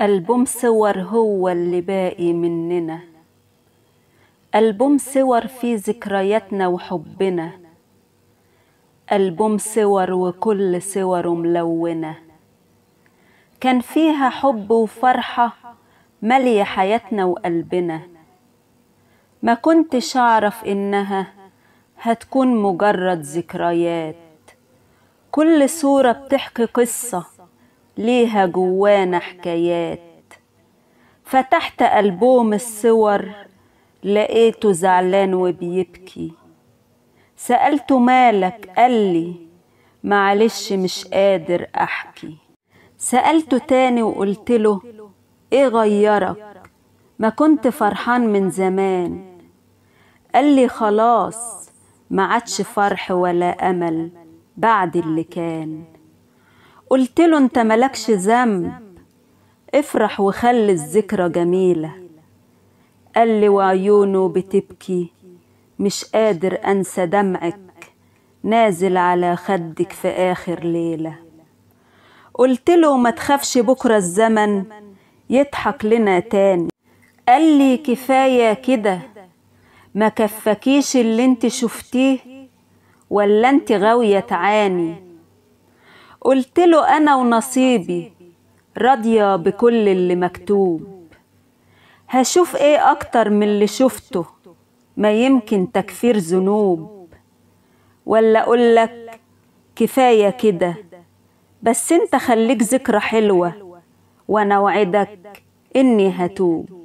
ألبوم صور هو اللي باقي مننا ألبوم صور فيه ذكرياتنا وحبنا ألبوم صور وكل صوره ملونة كان فيها حب وفرحة مالية حياتنا وقلبنا ما كنتش أعرف إنها هتكون مجرد ذكريات كل صورة بتحكي قصة ليها جوانا حكايات فتحت ألبوم الصور لقيته زعلان وبيبكي سألته مالك قال لي معلش مش قادر أحكي سألته تاني وقلت له إيه غيرك ما كنت فرحان من زمان قال لي خلاص ما عادش فرح ولا أمل بعد اللي كان قلت له انت ملكش ذنب افرح وخلي الذكرى جميلة قال لي وعيونه بتبكي مش قادر أنسى دمعك نازل على خدك في آخر ليلة قلت له ما تخافش بكرة الزمن يضحك لنا تاني قال لي كفاية كده ما كفكيش اللي انت شفتيه ولا انت غاوية تعاني قلت له أنا ونصيبي راضية بكل اللي مكتوب هشوف إيه أكتر من اللي شفته ما يمكن تكفير ذنوب ولا أقول لك كفاية كده بس انت خليك ذكرى حلوة وانا وعدك اني هتوب